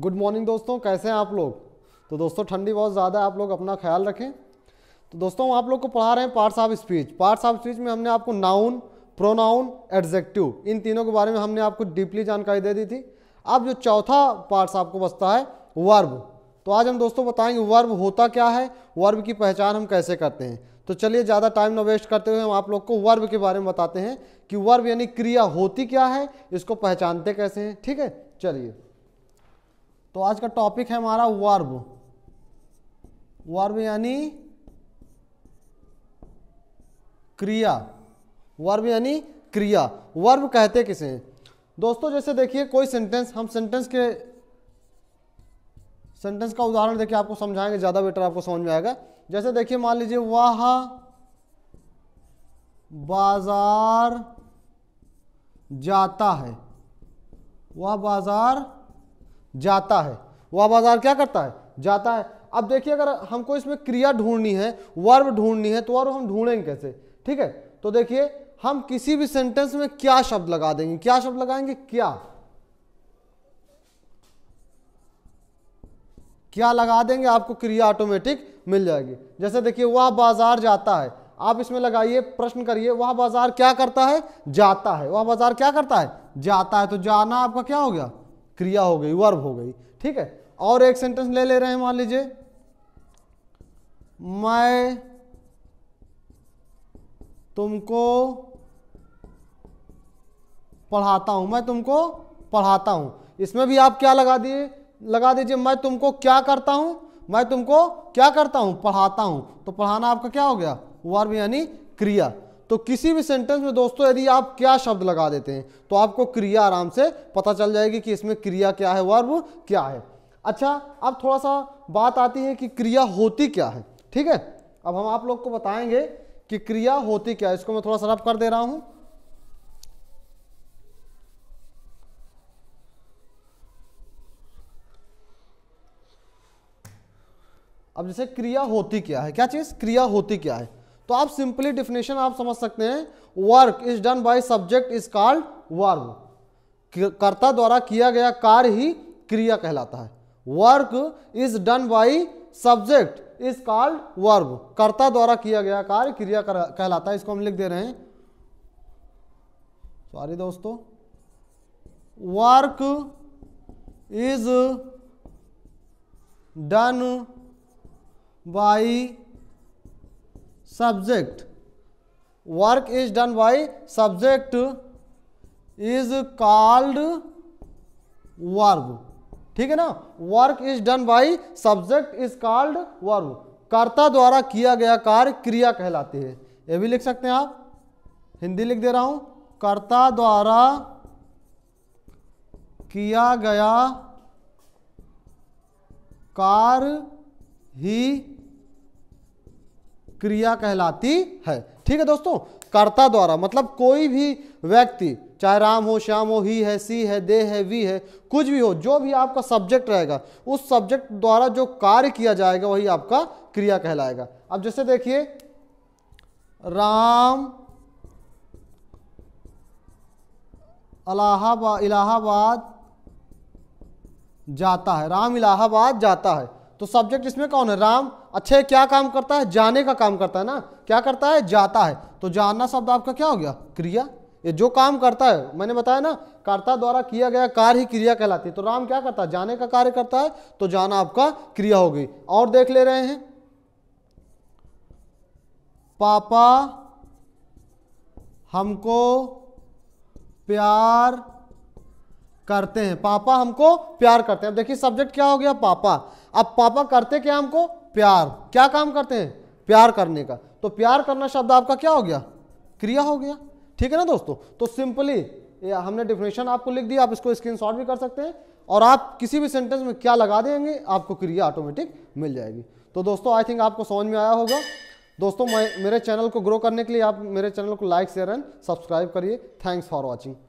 good morning दोस्तों कैसे हैं आप लोग तो दोस्तों ठंडी बहुत ज़्यादा है आप लोग अपना ख्याल रखें तो दोस्तों हम आप लोग को पढ़ा रहे हैं parts of speech parts of speech में हमने आपको नाउन प्रोनाउन एडजेक्टिव इन तीनों के बारे में हमने आपको डीपली जानकारी दे दी थी अब जो चौथा पार्ट्स आपको बचता है वर्ब तो आज हम दोस्तों बताएंगे वर्ब होता क्या है वर्ब की पहचान हम कैसे करते हैं तो चलिए ज़्यादा टाइम ना वेस्ट करते हुए हम आप लोग को वर्ब के बारे में बताते हैं कि वर्ब यानी क्रिया होती क्या है इसको पहचानते कैसे हैं ठीक है चलिए तो आज का टॉपिक है हमारा वर्ब वर्ब यानी क्रिया वर्ब यानी क्रिया वर्ब कहते किसे दोस्तों जैसे देखिए कोई सेंटेंस हम सेंटेंस के सेंटेंस का उदाहरण देखिए आपको समझाएंगे ज़्यादा बेटर आपको समझ में आएगा जैसे देखिए मान लीजिए वह बाजार जाता है वह बाजार जाता है वह बाजार क्या करता है जाता है अब देखिए अगर हमको इसमें क्रिया ढूंढनी है वर्ब ढूंढनी है तो वर्ब हम ढूंढेंगे कैसे ठीक है तो देखिए हम किसी भी सेंटेंस में क्या शब्द लगा देंगे क्या शब्द लगाएंगे क्या क्या लगा देंगे आपको क्रिया ऑटोमेटिक मिल जाएगी जैसे देखिए वह बाजार जाता है आप इसमें लगाइए प्रश्न करिए वह बाजार क्या करता है जाता है वह बाजार क्या करता है जाता है तो जाना आपका क्या हो गया क्रिया हो गई वर्ब हो गई ठीक है और एक सेंटेंस ले ले रहे हैं मान लीजिए मैं तुमको पढ़ाता हूं मैं तुमको पढ़ाता हूं इसमें भी आप क्या लगा दिए लगा दीजिए मैं तुमको क्या करता हूं मैं तुमको क्या करता हूं पढ़ाता हूं तो पढ़ाना आपका क्या हो गया वर्ब यानी क्रिया तो किसी भी सेंटेंस में दोस्तों यदि आप क्या शब्द लगा देते हैं तो आपको क्रिया आराम से पता चल जाएगी कि इसमें क्रिया क्या है वर्ब क्या है अच्छा अब थोड़ा सा बात आती है कि क्रिया होती क्या है ठीक है अब हम आप लोग को बताएंगे कि क्रिया होती क्या है इसको मैं थोड़ा सा रब कर दे रहा हूं अब जैसे क्रिया होती क्या है क्या चीज़ क्रिया होती क्या है तो आप सिंपली डिफिनेशन आप समझ सकते हैं work is done by subject is called verb कर्ता द्वारा किया गया कार्य ही क्रिया कहलाता है work is done by subject is called verb कर्ता द्वारा किया गया कार्य क्रिया कहलाता है इसको हम लिख दे रहे हैं सॉरी दोस्तों work is done by subject work is done by subject is called verb ठीक है ना work is done by subject is called verb कर्ता द्वारा किया गया कार्य क्रिया कहलाती है ये भी लिख सकते हैं आप हिंदी लिख दे रहा हूं कर्ता द्वारा किया गया कार्य ही क्रिया कहलाती है ठीक है दोस्तों कर्ता द्वारा मतलब कोई भी व्यक्ति चाहे राम हो श्याम हो ही है सी है दे है वी है कुछ भी हो जो भी आपका सब्जेक्ट रहेगा उस सब्जेक्ट द्वारा जो कार्य किया जाएगा वही आपका क्रिया कहलाएगा अब जैसे देखिए राम अलाहाबाद इलाहाबाद जाता है राम इलाहाबाद जाता है तो सब्जेक्ट इसमें कौन है राम अच्छे क्या काम करता है जाने का काम करता है ना क्या करता है जाता है तो जानना शब्द आपका क्या हो गया क्रिया ये जो काम करता है मैंने बताया ना कर्ता द्वारा किया गया कार्य ही क्रिया कहलाती है तो राम क्या करता है जाने का कार्य करता है तो जाना आपका क्रिया हो गई और देख ले रहे हैं पापा हमको प्यार करते हैं पापा हमको प्यार करते हैं अब देखिए सब्जेक्ट क्या हो गया पापा अब पापा करते क्या हमको प्यार क्या काम करते हैं प्यार करने का तो प्यार करना शब्द आपका क्या हो गया क्रिया हो गया ठीक है ना दोस्तों तो सिंपली हमने डिफिनेशन आपको लिख दिया आप इसको स्क्रीनशॉट भी कर सकते हैं और आप किसी भी सेंटेंस में क्या लगा देंगे आपको क्रिया ऑटोमेटिक मिल जाएगी तो दोस्तों आई थिंक आपको समझ में आया होगा दोस्तों मैं मेरे चैनल को ग्रो करने के लिए आप मेरे चैनल को लाइक शेयर एंड सब्सक्राइब करिए थैंक्स फॉर वॉचिंग